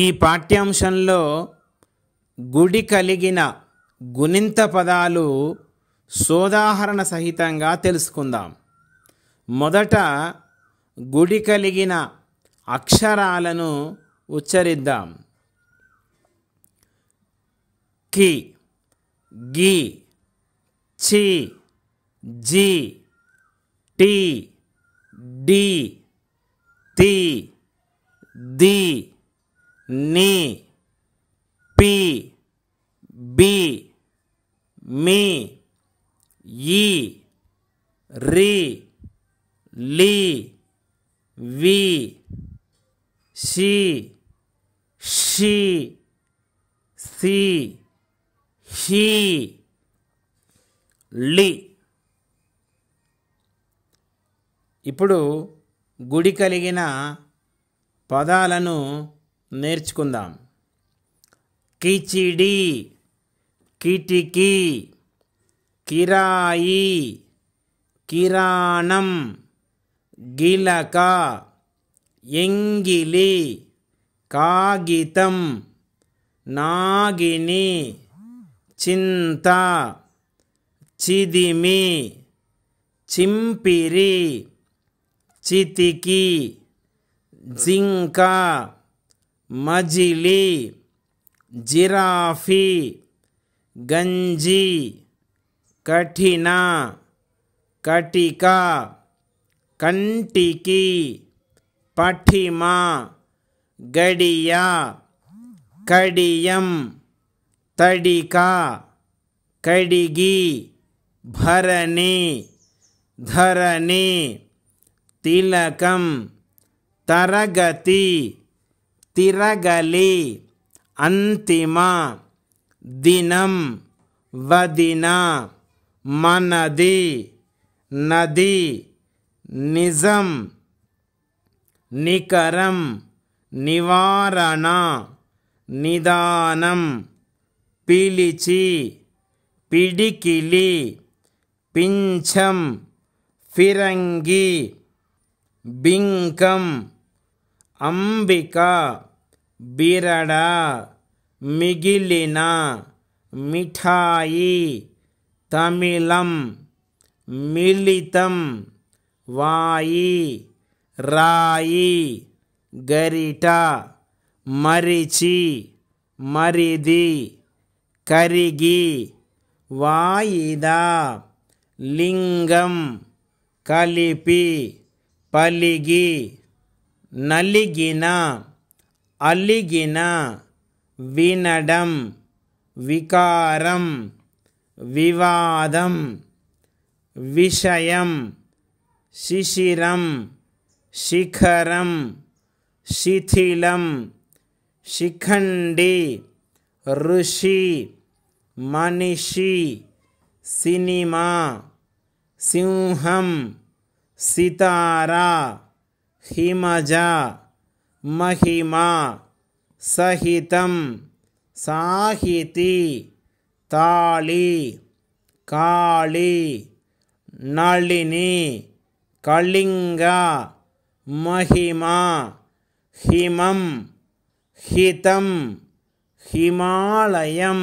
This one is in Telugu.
ఈ పాఠ్యాంశంలో గుడి కలిగిన గుణింత పదాలు సోదాహరణ సహితంగా తెలుసుకుందాం మొదట గుడి కలిగిన అక్షరాలను ఉచ్చరిద్దాం కి గి చి జి టి డి తి ది నీ పి బి మీ ఈ రి లీ వి సి షి సి హి లి ఇప్పుడు గుడి కలిగిన పదాలను నేర్చుకుందాం కిచిడి కిటికీ కిరాయి కిరాణం గిలక ఎంగిలి కాగితం నాగిని చింత చిదిమి చింపిరి చితికి జింక मजिली जिराफी गंजी कठिना कटिका कंटिकी पठिमा गड़िया कड़ियम तड़िका कड़िगी भरने धरने तिलकम तरगति తిరగలి అంతిమ దినం వదిన మనది నది నిజం నికరం నివారణ నిదానం పిలిచి పిడికిలి పింఛం ఫిరంగి బింకం అంబిక బిరడ మిగిలిన మిఠాయి తమిళం మిళితం వాయి రాయి గరిట మరిచి మరిది కరిగి వాయిదా లింగం కలిపి పలిగి नलिगिना अलिगिना विनडं विकारं विवादं विषयं शिशिरं शिखरं शिथिलं शिखण्डी ऋषि मनिषि सिनिमा सिंहं सितारा हिमजा महिमा सहितं साहिती ताली, काळी नळिनी कलिङ्ग महिमा हिमं हितं हिमालयं